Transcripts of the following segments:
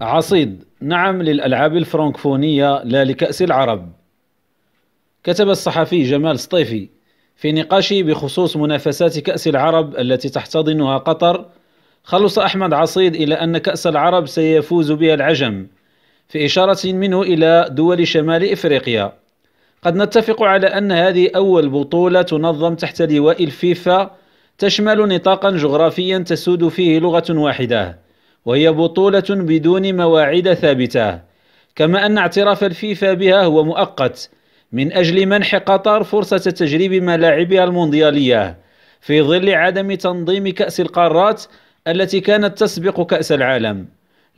عصيد نعم للألعاب الفرنكفونية لا لكأس العرب كتب الصحفي جمال سطيفي في نقاشه بخصوص منافسات كأس العرب التي تحتضنها قطر خلص أحمد عصيد إلى أن كأس العرب سيفوز بها العجم في إشارة منه إلى دول شمال إفريقيا قد نتفق على أن هذه أول بطولة تنظم تحت لواء الفيفا تشمل نطاقا جغرافيا تسود فيه لغة واحدة وهي بطولة بدون مواعيد ثابتة كما أن اعتراف الفيفا بها هو مؤقت من أجل منح قطر فرصة تجريب ملاعبها المونديالية في ظل عدم تنظيم كأس القارات التي كانت تسبق كأس العالم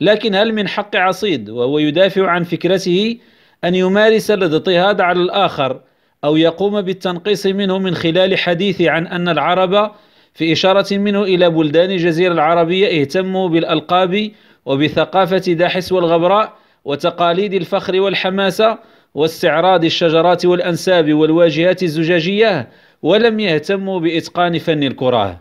لكن هل من حق عصيد وهو يدافع عن فكرته أن يمارس الاضطهاد على الآخر أو يقوم بالتنقيص منه من خلال حديث عن أن العرب في إشارة منه إلى بلدان الجزيرة العربية اهتموا بالألقاب وبثقافة داحس والغبراء وتقاليد الفخر والحماسة واستعراض الشجرات والأنساب والواجهات الزجاجية ولم يهتموا بإتقان فن الكرة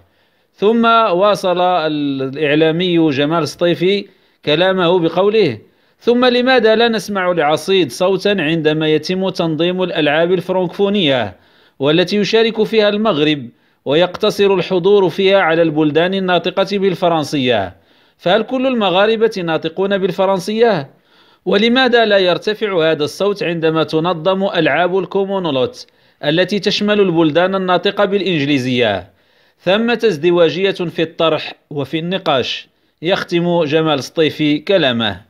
ثم واصل الإعلامي جمال سطيفي كلامه بقوله ثم لماذا لا نسمع لعصيد صوتا عندما يتم تنظيم الألعاب الفرنكفونية والتي يشارك فيها المغرب ويقتصر الحضور فيها على البلدان الناطقة بالفرنسية فهل كل المغاربة ناطقون بالفرنسية؟ ولماذا لا يرتفع هذا الصوت عندما تنظم ألعاب الكومونولوت التي تشمل البلدان الناطقة بالإنجليزية؟ ثمة ازدواجية في الطرح وفي النقاش يختم جمال سطيفي كلامه